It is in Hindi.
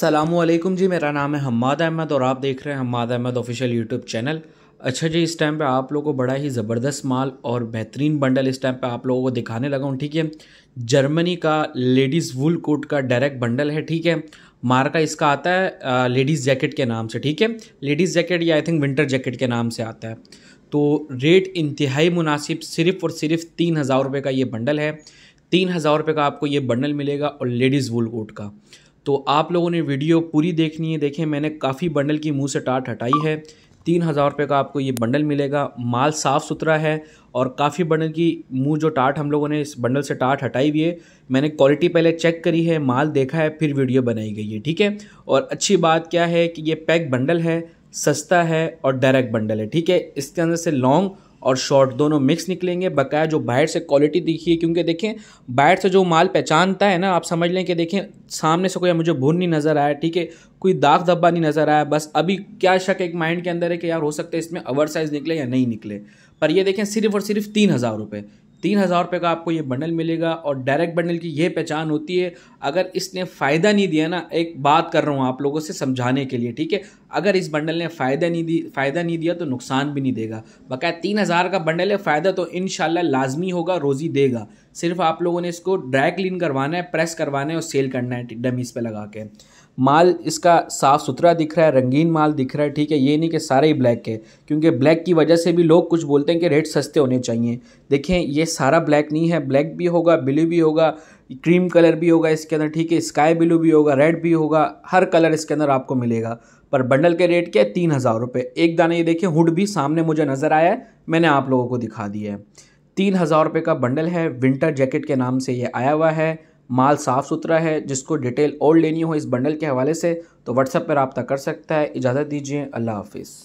सलामकुम जी मेरा नाम है हम्माद अहमद और आप देख रहे हैं Hammad Ahmad official YouTube channel अच्छा जी इस टाइम पे आप लोगों को बड़ा ही ज़बरदस्त माल और बेहतरीन बंडल इस टाइम पे आप लोगों को दिखाने लगा हूँ ठीक है जर्मनी का लेडीज़ वुल कोट का डायरेक्ट बंडल है ठीक है मार्का इसका आता है लेडीज़ जैकेट के नाम से ठीक है लेडीज़ जैकेट या आई थिंक विंटर जैकेट के नाम से आता है तो रेट इंतहाई मुनासिब सिर्फ़ और सिर्फ तीन हज़ार रुपये का ये बंडल है तीन हज़ार रुपये का आपको ये बंडल मिलेगा और लेडीज़ वुल कोट का तो आप लोगों ने वीडियो पूरी देखनी है देखें मैंने काफ़ी बंडल की मुँह से टाट हटाई है तीन हज़ार रुपये का आपको ये बंडल मिलेगा माल साफ़ सुथरा है और काफ़ी बंडल की मुंह जो टाट हम लोगों ने इस बंडल से टाट हटाई हुई है मैंने क्वालिटी पहले चेक करी है माल देखा है फिर वीडियो बनाई गई है ठीक है और अच्छी बात क्या है कि ये पैक बंडल है सस्ता है और डायरेक्ट बंडल है ठीक है इसके अंदर से लॉन्ग और शॉर्ट दोनों मिक्स निकलेंगे बकाया जो बाहर से क्वालिटी दिखी है क्योंकि देखें बाहर से जो माल पहचानता है ना आप समझ लें कि देखें सामने से कोई मुझे भून नहीं नज़र आया ठीक है कोई दाग धब्बा नहीं नज़र आया बस अभी क्या शक एक माइंड के अंदर है कि यार हो सकता है इसमें ओवर साइज़ निकले या नहीं निकले पर ये देखें सिर्फ और सिर्फ तीन हज़ार रुपये तीन हज़ार रुपये का आपको ये बंडल मिलेगा और डायरेक्ट बंडल की ये पहचान होती है अगर इसने फ़ायदा नहीं दिया ना एक बात कर रहा हूँ आप लोगों से समझाने के लिए ठीक है अगर इस बंडल ने फ़ायदा नहीं दी फ़ायदा नहीं दिया तो नुकसान भी नहीं देगा बकाया तीन हज़ार का बंडल है फ़ायदा तो इन लाजमी होगा रोज़ी देगा सिर्फ आप लोगों ने इसको ड्राई क्लीन करवाना है प्रेस करवाना है और सेल करना है डमीज़ पर लगा के माल इसका साफ़ सुथरा दिख रहा है रंगीन माल दिख रहा है ठीक है ये नहीं कि सारे ही ब्लैक है क्योंकि ब्लैक की वजह से भी लोग कुछ बोलते हैं कि रेट सस्ते होने चाहिए देखें ये सारा ब्लैक नहीं है ब्लैक भी होगा ब्लू भी होगा क्रीम कलर भी होगा इसके अंदर ठीक है स्काई ब्लू भी होगा रेड भी होगा हर कलर इसके अंदर आपको मिलेगा पर बंडल के रेट क्या है तीन हज़ार रुपये एक दाना ये देखिए हुड भी सामने मुझे नज़र आया है मैंने आप लोगों को दिखा दिया है तीन हज़ार रुपये का बंडल है विंटर जैकेट के नाम से ये आया हुआ है माल साफ़ सुथरा है जिसको डिटेल और लेनी हो इस बंडल के हवाले से तो व्हाट्सएप पर रबता कर सकता है इजाज़त दीजिए अल्लाह हाफिज़